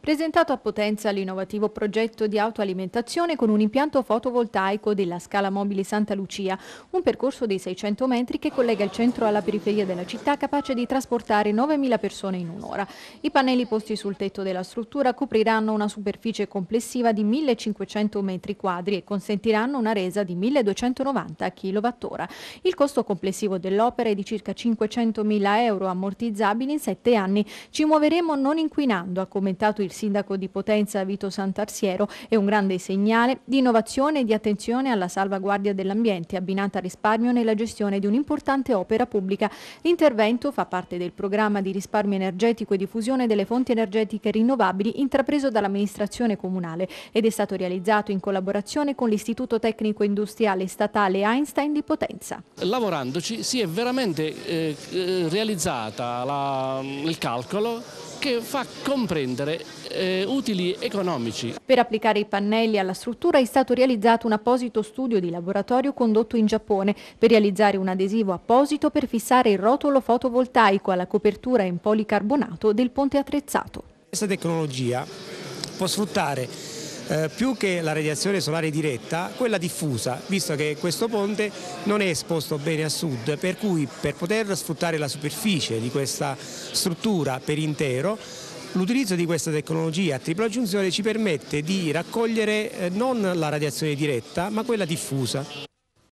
Presentato a Potenza l'innovativo progetto di autoalimentazione con un impianto fotovoltaico della scala mobile Santa Lucia, un percorso dei 600 metri che collega il centro alla periferia della città capace di trasportare 9.000 persone in un'ora. I pannelli posti sul tetto della struttura copriranno una superficie complessiva di 1.500 metri quadri e consentiranno una resa di 1.290 kWh. Il costo complessivo dell'opera è di circa 500.000 euro ammortizzabili in 7 anni. Ci muoveremo non inquinando, ha commentato il il sindaco di Potenza Vito Sant'Arsiero, è un grande segnale di innovazione e di attenzione alla salvaguardia dell'ambiente abbinata al risparmio nella gestione di un'importante opera pubblica. L'intervento fa parte del programma di risparmio energetico e diffusione delle fonti energetiche rinnovabili intrapreso dall'amministrazione comunale ed è stato realizzato in collaborazione con l'Istituto Tecnico Industriale Statale Einstein di Potenza. Lavorandoci si è veramente eh, eh realizzata la, il calcolo che fa comprendere eh, utili economici. Per applicare i pannelli alla struttura è stato realizzato un apposito studio di laboratorio condotto in Giappone per realizzare un adesivo apposito per fissare il rotolo fotovoltaico alla copertura in policarbonato del ponte attrezzato. Questa tecnologia può sfruttare eh, più che la radiazione solare diretta, quella diffusa, visto che questo ponte non è esposto bene a sud, per cui per poter sfruttare la superficie di questa struttura per intero, L'utilizzo di questa tecnologia a tripla aggiunzione ci permette di raccogliere eh, non la radiazione diretta ma quella diffusa.